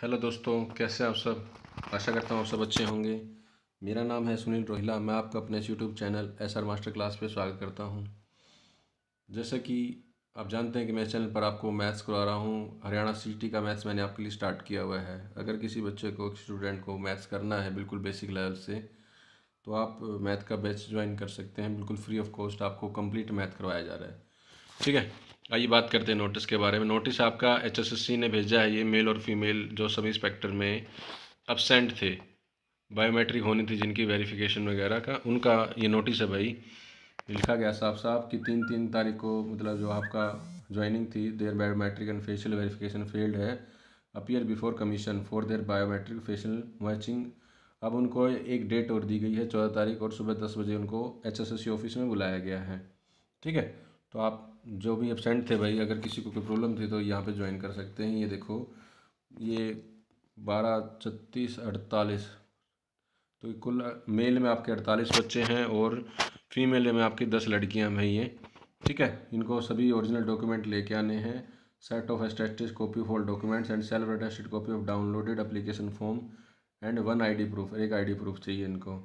hello दोस्तों कैसे आप सब आशा करता हूँ आप सब अच्छे होंगे मेरा नाम है सुनील रोहिला मैं आपका अपने YouTube channel S R master class पे स्वागत करता हूँ जैसा कि आप जानते हैं कि मैं चैनल पर आपको मैथ्स करवा रहा हूँ हरियाणा सी का मैथ्स मैंने आपके लिए स्टार्ट किया हुआ है अगर किसी बच्चे को स्टूडेंट को मैथ्स करना है बिल्कुल बेसिक लेवल से तो आप मैथ का बैच ज्वाइन कर सकते हैं बिल्कुल फ्री ऑफ कॉस्ट आपको कम्प्लीट मैथ करवाया जा रहा है ठीक है आइए बात करते हैं नोटिस के बारे में नोटिस आपका एचएसएससी ने भेजा है ये मेल और फीमेल जो सब इंस्पेक्टर में अबसेंट थे बायोमेट्रिक होनी थी जिनकी वेरिफिकेशन वगैरह का उनका ये नोटिस है भाई लिखा गया साफ साफ कि तीन तीन तारीख को मतलब जो आपका ज्वाइनिंग थी their biometric and facial verification failed है appear before commission for their biometric facial matching अब उनको एक डेट और दी गई है चौदह तारीख और सुबह दस बजे उनको एच ऑफिस में बुलाया गया है ठीक है तो आप जो भी एबसेंट थे भाई अगर किसी को कोई प्रॉब्लम थी तो यहाँ पे ज्वाइन कर सकते हैं ये देखो ये बारह छत्तीस अड़तालीस तो कुल मेल में आपके अड़तालीस बच्चे हैं और फीमेल में आपकी दस लड़कियाँ भाई ये ठीक है इनको सभी ओरिजिनल डॉक्यूमेंट लेके आने हैं set of attested copy of all documents and self attested copy of downloaded application form and one ID proof एक आईडी प्रूफ चाहिए इनको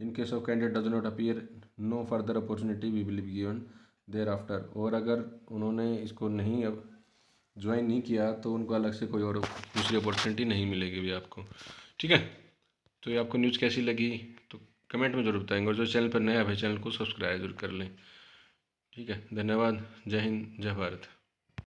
in case of candidate does not appear no further opportunity we will be given thereafter और अगर उन्होंने इसको नहीं join नहीं किया तो उनको अलग से कोई और दूसरी अपॉर्चुनिटी नहीं मिलेगी भी आपको ठीक है तो ये आपको न्यूज़ कैसी लगी तो कमेंट में जरूर बताएंगे और जो चैनल पर नया है चैनल को सब्सक्राइब जरूर कर लें ठीक है धन्यवाद जय हिंद जय भारत